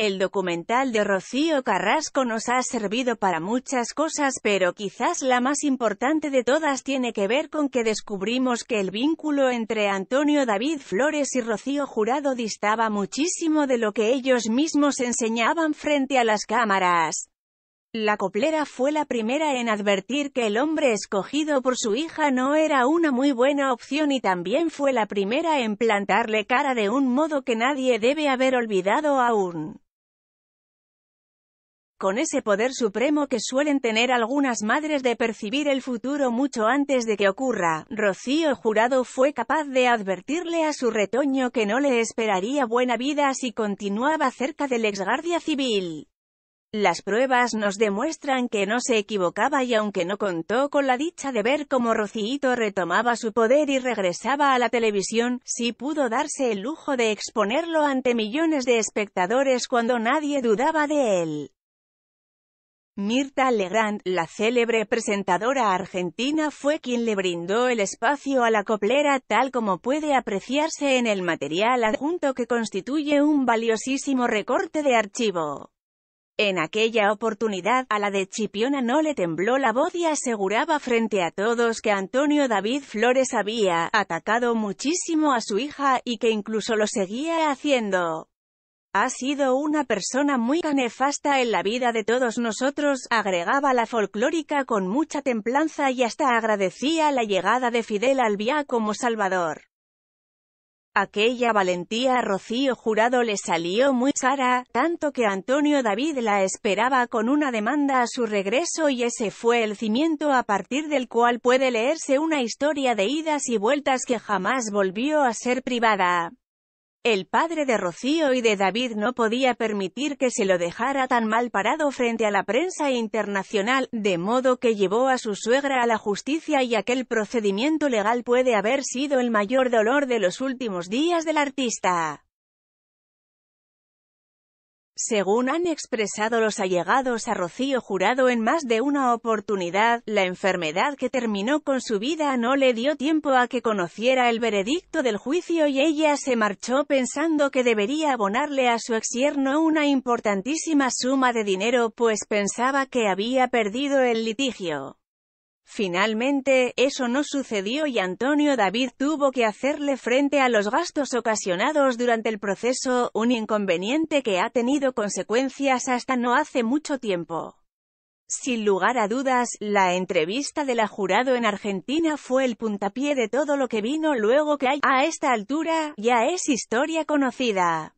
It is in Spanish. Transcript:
El documental de Rocío Carrasco nos ha servido para muchas cosas pero quizás la más importante de todas tiene que ver con que descubrimos que el vínculo entre Antonio David Flores y Rocío Jurado distaba muchísimo de lo que ellos mismos enseñaban frente a las cámaras. La coplera fue la primera en advertir que el hombre escogido por su hija no era una muy buena opción y también fue la primera en plantarle cara de un modo que nadie debe haber olvidado aún con ese poder supremo que suelen tener algunas madres de percibir el futuro mucho antes de que ocurra, Rocío Jurado fue capaz de advertirle a su retoño que no le esperaría buena vida si continuaba cerca del ex guardia civil. Las pruebas nos demuestran que no se equivocaba y aunque no contó con la dicha de ver cómo Rocío retomaba su poder y regresaba a la televisión, sí pudo darse el lujo de exponerlo ante millones de espectadores cuando nadie dudaba de él. Mirta Legrand, la célebre presentadora argentina fue quien le brindó el espacio a la coplera tal como puede apreciarse en el material adjunto que constituye un valiosísimo recorte de archivo. En aquella oportunidad, a la de Chipiona no le tembló la voz y aseguraba frente a todos que Antonio David Flores había atacado muchísimo a su hija y que incluso lo seguía haciendo. Ha sido una persona muy nefasta en la vida de todos nosotros, agregaba la folclórica con mucha templanza y hasta agradecía la llegada de Fidel Albiá como salvador. Aquella valentía a Rocío Jurado le salió muy cara, tanto que Antonio David la esperaba con una demanda a su regreso y ese fue el cimiento a partir del cual puede leerse una historia de idas y vueltas que jamás volvió a ser privada. El padre de Rocío y de David no podía permitir que se lo dejara tan mal parado frente a la prensa internacional, de modo que llevó a su suegra a la justicia y aquel procedimiento legal puede haber sido el mayor dolor de los últimos días del artista. Según han expresado los allegados a Rocío Jurado en más de una oportunidad, la enfermedad que terminó con su vida no le dio tiempo a que conociera el veredicto del juicio y ella se marchó pensando que debería abonarle a su exierno una importantísima suma de dinero pues pensaba que había perdido el litigio. Finalmente, eso no sucedió y Antonio David tuvo que hacerle frente a los gastos ocasionados durante el proceso, un inconveniente que ha tenido consecuencias hasta no hace mucho tiempo. Sin lugar a dudas, la entrevista de la jurado en Argentina fue el puntapié de todo lo que vino luego que hay, a esta altura, ya es historia conocida.